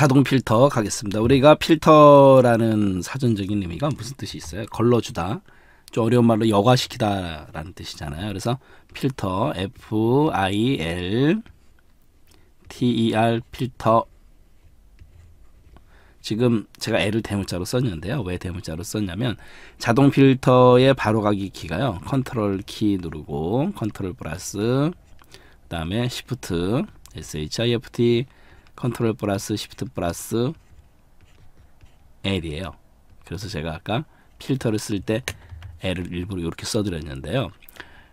자동 필터 가겠습니다. 우리가 필터라는 사전적인 의미가 무슨 뜻이 있어요? 걸러주다. 좀 어려운 말로 여과시키다라는 뜻이잖아요. 그래서 필터 F I L T E R 필터 지금 제가 L을 대문자로 썼는데요. 왜 대문자로 썼냐면 자동 필터의 바로가기 키가요. 컨트롤 키 누르고 컨트롤 플러스 그다음에 시프트 S H I F T 컨트롤 플러스 시프트 플러스 L이에요. 그래서 제가 아까 필터를 쓸 때 L을 일부러 이렇게 써드렸는데요.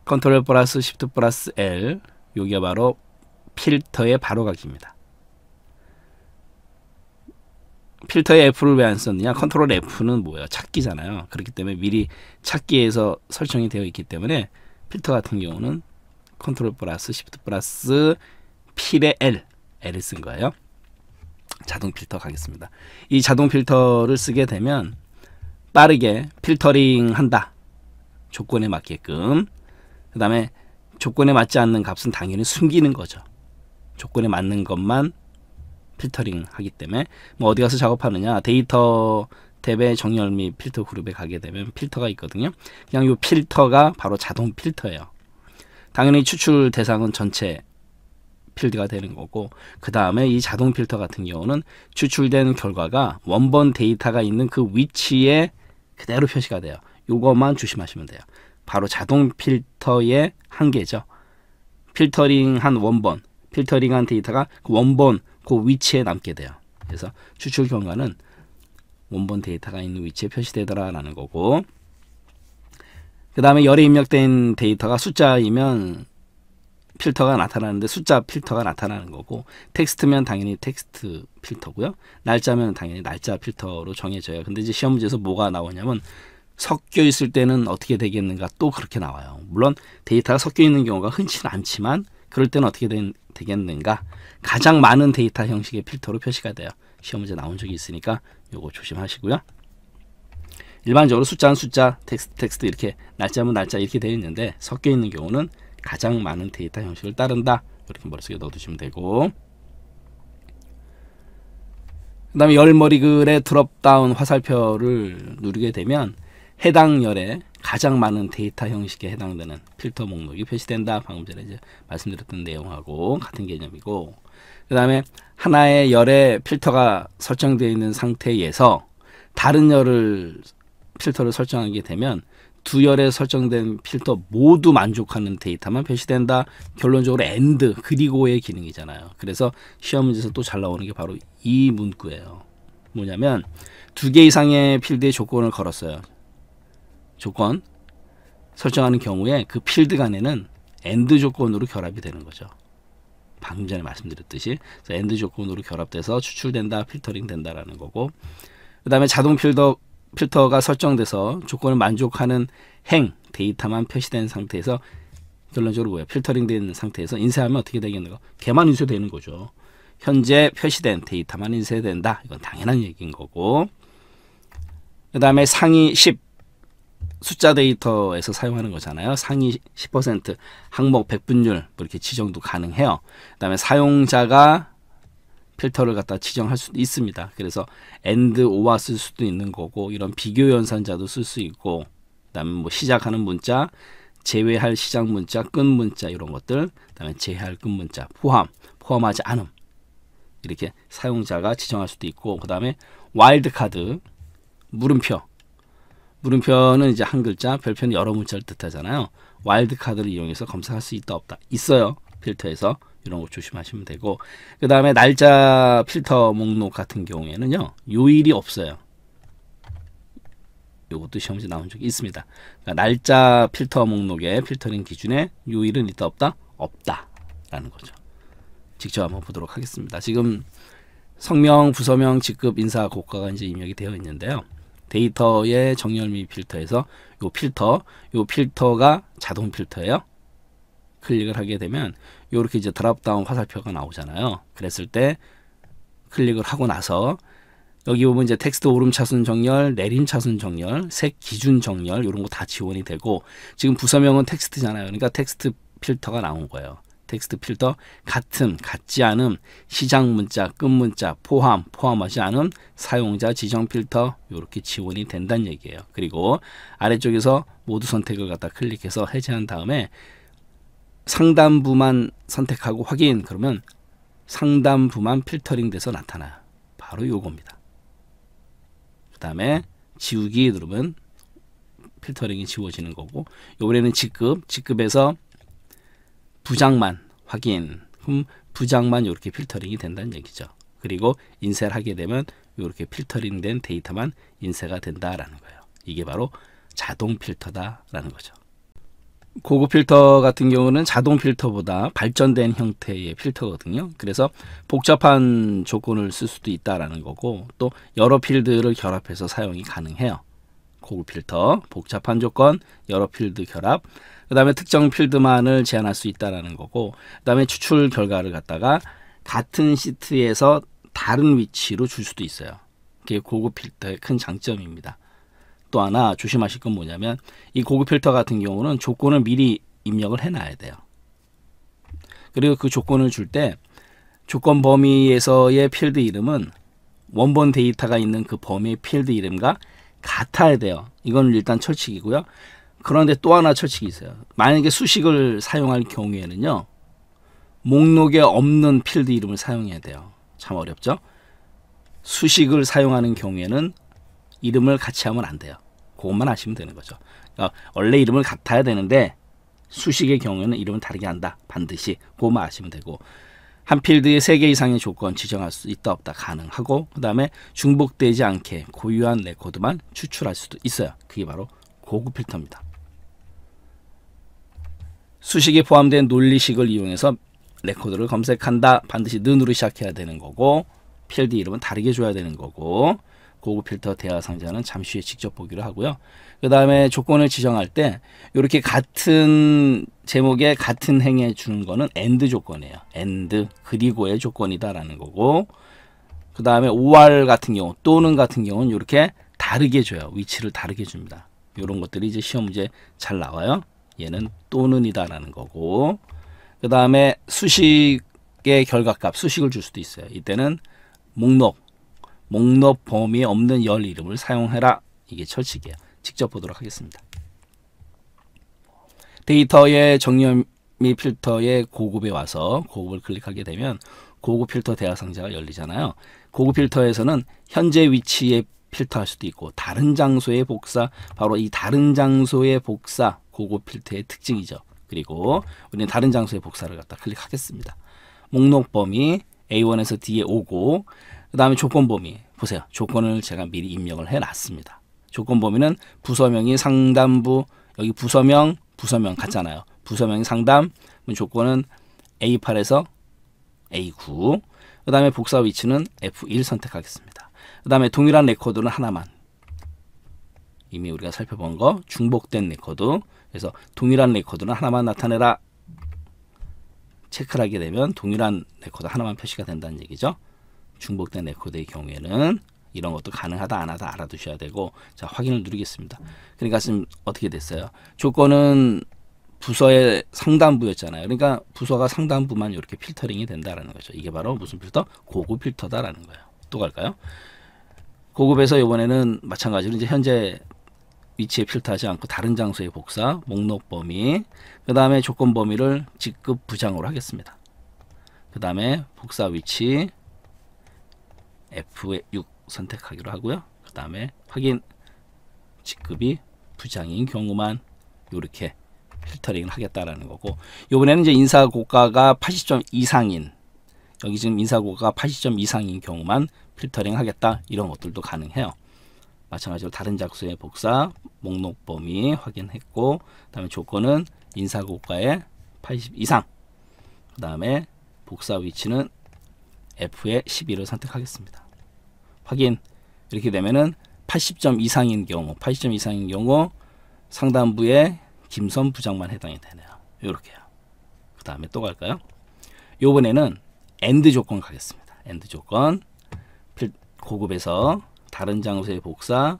컨트롤 플러스 시프트 플러스 L 여기가 바로 필터의 바로가기입니다 필터에 F를 왜 안 썼느냐? 컨트롤 F는 뭐예요? 찾기잖아요. 그렇기 때문에 미리 찾기에서 설정이 되어 있기 때문에 필터 같은 경우는 컨트롤 플러스 시프트 플러스 필의 L L을 쓴 거예요. 자동 필터 가겠습니다. 이 자동 필터를 쓰게 되면 빠르게 필터링 한다. 조건에 맞게끔. 그 다음에 조건에 맞지 않는 값은 당연히 숨기는 거죠. 조건에 맞는 것만 필터링 하기 때문에 뭐 어디 가서 작업하느냐 데이터 탭의 정렬 및 필터 그룹에 가게 되면 필터가 있거든요. 그냥 이 필터가 바로 자동 필터예요. 당연히 추출 대상은 전체 필드가 되는 거고 그 다음에 이 자동 필터 같은 경우는 추출된 결과가 원본 데이터가 있는 그 위치에 그대로 표시가 돼요. 요것만 조심하시면 돼요. 바로 자동 필터의 한계죠. 필터링한 원본, 필터링한 데이터가 그 원본 그 위치에 남게 돼요. 그래서 추출 결과는 원본 데이터가 있는 위치에 표시되더라라는 거고 그 다음에 열에 입력된 데이터가 숫자이면 필터가 나타나는데 숫자 필터가 나타나는 거고 텍스트면 당연히 텍스트 필터고요. 날짜면 당연히 날짜 필터로 정해져요. 근데 이제 시험 문제에서 뭐가 나오냐면 섞여 있을 때는 어떻게 되겠는가 또 그렇게 나와요. 물론 데이터가 섞여 있는 경우가 흔치는 않지만 그럴 때는 어떻게 된, 되겠는가 가장 많은 데이터 형식의 필터로 표시가 돼요. 시험 문제 나온 적이 있으니까 요거 조심하시고요. 일반적으로 숫자는 숫자, 텍스트 텍스트 이렇게 날짜면 날짜 이렇게 되어 있는데 섞여 있는 경우는 가장 많은 데이터 형식을 따른다. 이렇게 머릿속에 넣어두시면 되고 그 다음에 열머리 글의 드롭다운 화살표를 누르게 되면 해당 열에 가장 많은 데이터 형식에 해당되는 필터 목록이 표시된다. 방금 전에 이제 말씀드렸던 내용하고 같은 개념이고 그 다음에 하나의 열에 필터가 설정되어 있는 상태에서 다른 열을 필터를 설정하게 되면 두열에 설정된 필터 모두 만족하는 데이터만 표시된다. 결론적으로 엔드 그리고의 기능이잖아요. 그래서 시험 문제에서 또 잘 나오는 게 바로 이 문구예요. 뭐냐면 두 개 이상의 필드의 조건을 걸었어요. 조건 설정하는 경우에 그 필드 간에는 엔드 조건으로 결합이 되는 거죠. 방금 전에 말씀드렸듯이 엔드 조건으로 결합돼서 추출된다, 필터링 된다라는 거고 그 다음에 자동 필터 필터가 설정돼서 조건을 만족하는 행 데이터만 표시된 상태에서 결론적으로 뭐야 필터링 된 상태에서 인쇄하면 어떻게 되겠는가? 개만 인쇄되는 거죠. 현재 표시된 데이터만 인쇄된다. 이건 당연한 얘기인 거고. 그 다음에 상위 10 숫자 데이터에서 사용하는 거잖아요. 상위 10% 항목 백분율 뭐 이렇게 지정도 가능해요. 그 다음에 사용자가 필터를 갖다 지정할 수도 있습니다. 그래서 and, o와 쓸 수도 있는 거고 이런 비교 연산자도 쓸 수 있고 그다음에 뭐 시작하는 문자, 제외할 시작 문자, 끝 문자 이런 것들 그다음에 제외할 끝 문자, 포함, 포함하지 않음 이렇게 사용자가 지정할 수도 있고 그다음에 와일드카드, 물음표 물음표는 이제 한 글자, 별표는 여러 문자를 뜻하잖아요. 와일드카드를 이용해서 검색할 수 있다 없다 있어요. 필터에서 이런 거 조심하시면 되고 그 다음에 날짜 필터 목록 같은 경우에는요 요일이 없어요 요것도 시험지 나온 적이 있습니다 그러니까 날짜 필터 목록에 필터링 기준에 요일은 있다 없다 없다 라는 거죠 직접 한번 보도록 하겠습니다 지금 성명 부서명 직급 인사 고가가 이제 입력이 되어 있는데요 데이터의 정렬 및 필터에서 요 필터 요 필터가 자동 필터예요 클릭을 하게 되면 이렇게 이제 드랍다운 화살표가 나오잖아요. 그랬을 때 클릭을 하고 나서 여기 보면 이제 텍스트 오름차순 정렬, 내림차순 정렬, 색 기준 정렬 이런 거 다 지원이 되고 지금 부서명은 텍스트잖아요. 그러니까 텍스트 필터가 나온 거예요. 텍스트 필터 같은 같지 않은 시작 문자 끝 문자 포함 포함하지 않은 사용자 지정 필터 이렇게 지원이 된다는 얘기예요 그리고 아래쪽에서 모두 선택을 갖다 클릭해서 해제한 다음에 상담부만 선택하고 확인 그러면 상담부만 필터링 돼서 나타나 바로 요겁니다. 그 다음에 지우기 누르면 필터링이 지워지는 거고 요번에는 직급 직급에서 부장만 확인 그럼 부장만 이렇게 필터링이 된다는 얘기죠. 그리고 인쇄를 하게 되면 이렇게 필터링된 데이터만 인쇄가 된다라는 거예요. 이게 바로 자동 필터다라는 거죠. 고급 필터 같은 경우는 자동 필터보다 발전된 형태의 필터거든요. 그래서 복잡한 조건을 쓸 수도 있다라는 거고 또 여러 필드를 결합해서 사용이 가능해요. 고급 필터, 복잡한 조건, 여러 필드 결합, 그 다음에 특정 필드만을 제한할 수 있다라는 거고 그 다음에 추출 결과를 갖다가 같은 시트에서 다른 위치로 줄 수도 있어요. 그게 고급 필터의 큰 장점입니다. 또 하나 조심하실 건 뭐냐면 이 고급 필터 같은 경우는 조건을 미리 입력을 해놔야 돼요. 그리고 그 조건을 줄 때 조건 범위에서의 필드 이름은 원본 데이터가 있는 그 범위의 필드 이름과 같아야 돼요. 이건 일단 철칙이고요. 그런데 또 하나 철칙이 있어요. 만약에 수식을 사용할 경우에는요. 목록에 없는 필드 이름을 사용해야 돼요. 참 어렵죠? 수식을 사용하는 경우에는 이름을 같이 하면 안 돼요. 그것만 아시면 되는 거죠. 그러니까 원래 이름을 같아야 되는데 수식의 경우에는 이름을 다르게 한다. 반드시 그것만 아시면 되고 한 필드에 3개 이상의 조건 지정할 수 있다 없다 가능하고 그 다음에 중복되지 않게 고유한 레코드만 추출할 수도 있어요. 그게 바로 고급 필터입니다. 수식에 포함된 논리식을 이용해서 레코드를 검색한다. 반드시 눈으로 시작해야 되는 거고 필드 이름은 다르게 줘야 되는 거고 고급 필터 대화 상자는 잠시 후에 직접 보기로 하고요. 그 다음에 조건을 지정할 때 이렇게 같은 제목에 같은 행에 주는 거는 엔드 조건이에요. 엔드 그리고의 조건이다라는 거고 그 다음에 OR 같은 경우 또는 같은 경우는 이렇게 다르게 줘요. 위치를 다르게 줍니다. 이런 것들이 이제 시험 문제 잘 나와요. 얘는 또는이다라는 거고 그 다음에 수식의 결과값 수식을 줄 수도 있어요. 이때는 목록 목록 범위에 없는 열 이름을 사용해라. 이게 철칙이에요. 직접 보도록 하겠습니다. 데이터의 정렬 및 필터의 고급에 와서 고급을 클릭하게 되면 고급 필터 대화 상자가 열리잖아요. 고급 필터에서는 현재 위치에 필터할 수도 있고 다른 장소의 복사 바로 이 다른 장소의 복사 고급 필터의 특징이죠. 그리고 우리는 다른 장소의 복사를 갖다 클릭하겠습니다. 목록 범위 A1에서 D에 오고 그 다음에 조건 범위 보세요. 조건을 제가 미리 입력을 해놨습니다. 조건 범위는 부서명이 상담부 여기 부서명 부서명 같잖아요. 부서명이 상담 조건은 A8에서 A9 그 다음에 복사 위치는 F1 선택하겠습니다. 그 다음에 동일한 레코드는 하나만 이미 우리가 살펴본 거 중복된 레코드 그래서 동일한 레코드는 하나만 나타내라 체크를 하게 되면 동일한 레코드 하나만 표시가 된다는 얘기죠. 중복된 에코드의 경우에는 이런 것도 가능하다 안 하다 알아두셔야 되고 자 확인을 누르겠습니다. 그러니까 지금 어떻게 됐어요? 조건은 부서의 상단부였잖아요. 그러니까 부서가 상단부만 이렇게 필터링이 된다라는 거죠. 이게 바로 무슨 필터? 고급 필터다라는 거예요. 또 갈까요? 고급에서 이번에는 마찬가지로 이제 현재 위치에 필터하지 않고 다른 장소에 복사, 목록 범위, 그 다음에 조건 범위를 직급 부장으로 하겠습니다. 그 다음에 복사 위치, F6 선택하기로 하고요. 그 다음에 확인 직급이 부장인 경우만 이렇게 필터링을 하겠다라는 거고 이번에는 이제 인사고가가 80점 이상인 여기 지금 인사고가가 80점 이상인 경우만 필터링 하겠다 이런 것들도 가능해요. 마찬가지로 다른 작수의 복사 목록 범위 확인했고 그다음에 조건은 인사고가의 80 이상 그다음에 복사 위치는 F의 11을 선택하겠습니다. 확인 이렇게 되면은 80점 이상인 경우 80점 이상인 경우 상단부에 김선 부장만 해당이 되네요. 요렇게요. 그 다음에 또 갈까요? 요번에는 엔드 조건 가겠습니다. 엔드 조건 고급에서 다른 장소의 복사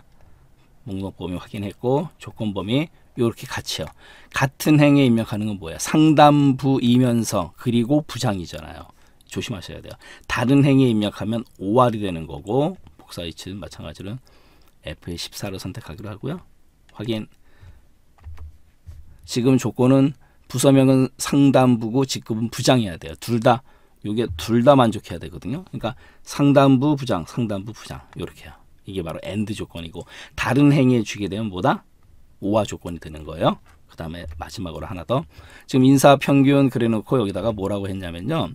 목록 범위 확인했고 조건 범위 요렇게 같이요. 같은 행에 입력하는 건 뭐예요? 상단부 이면서 그리고 부장이잖아요. 조심하셔야 돼요. 다른 행위에 입력하면 5R이 되는 거고 복사 이치는 마찬가지로 F14로 선택하기로 하고요. 확인. 지금 조건은 부서명은 상단부고 직급은 부장이어야 돼요. 둘다 요게 둘 다 만족해야 되거든요. 그러니까 상단부 부장, 상단부 부장 요렇게요. 이게 바로 엔드 조건이고 다른 행위에 주게 되면 뭐다? 오화 조건이 되는 거예요. 그 다음에 마지막으로 하나 더. 지금 인사 평균 그려놓고 여기다가 뭐라고 했냐면요.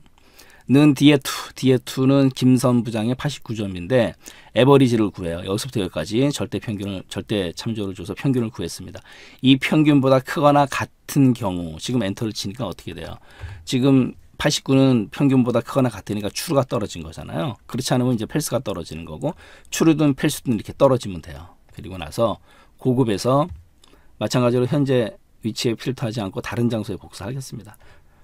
는 뒤에 투, 뒤에 투는 김선 부장의 89점인데 에버리지를 구해요. 여기서부터 여기까지 절대 평균을 절대 참조를 줘서 평균을 구했습니다. 이 평균보다 크거나 같은 경우 지금 엔터를 치니까 어떻게 돼요? 지금 89는 평균보다 크거나 같으니까 추루가 떨어진 거잖아요. 그렇지 않으면 이제 펠스가 떨어지는 거고 추루든 펠스든 이렇게 떨어지면 돼요. 그리고 나서 고급에서 마찬가지로 현재 위치에 필터하지 않고 다른 장소에 복사하겠습니다.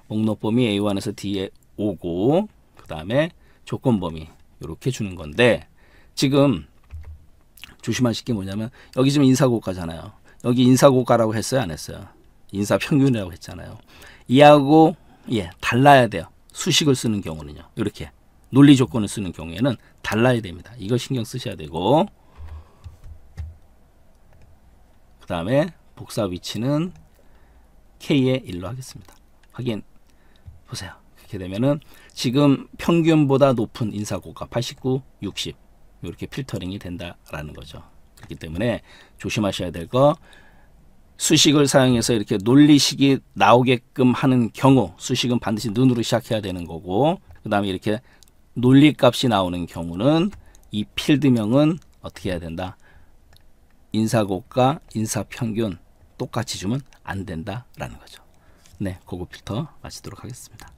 목노범위 A1에서 D, 에 오고 그 다음에 조건 범위 이렇게 주는 건데 지금 조심하실 게 뭐냐면 여기 지금 인사고가잖아요. 여기 인사고가라고 했어요, 안 했어요? 인사평균이라고 했잖아요. 이하고 예 달라야 돼요. 수식을 쓰는 경우는요. 이렇게 논리 조건을 쓰는 경우에는 달라야 됩니다. 이거 신경 쓰셔야 되고 그 다음에 복사 위치는 K의 1로 하겠습니다. 확인 보세요. 이렇게 되면은 지금 평균보다 높은 인사고가 89, 60 이렇게 필터링이 된다라는 거죠. 그렇기 때문에 조심하셔야 될 거 수식을 사용해서 이렇게 논리식이 나오게끔 하는 경우 수식은 반드시 눈으로 시작해야 되는 거고 그 다음에 이렇게 논리값이 나오는 경우는 이 필드명은 어떻게 해야 된다? 인사고가, 인사평균 똑같이 주면 안 된다라는 거죠. 네, 고급 필터 마치도록 하겠습니다.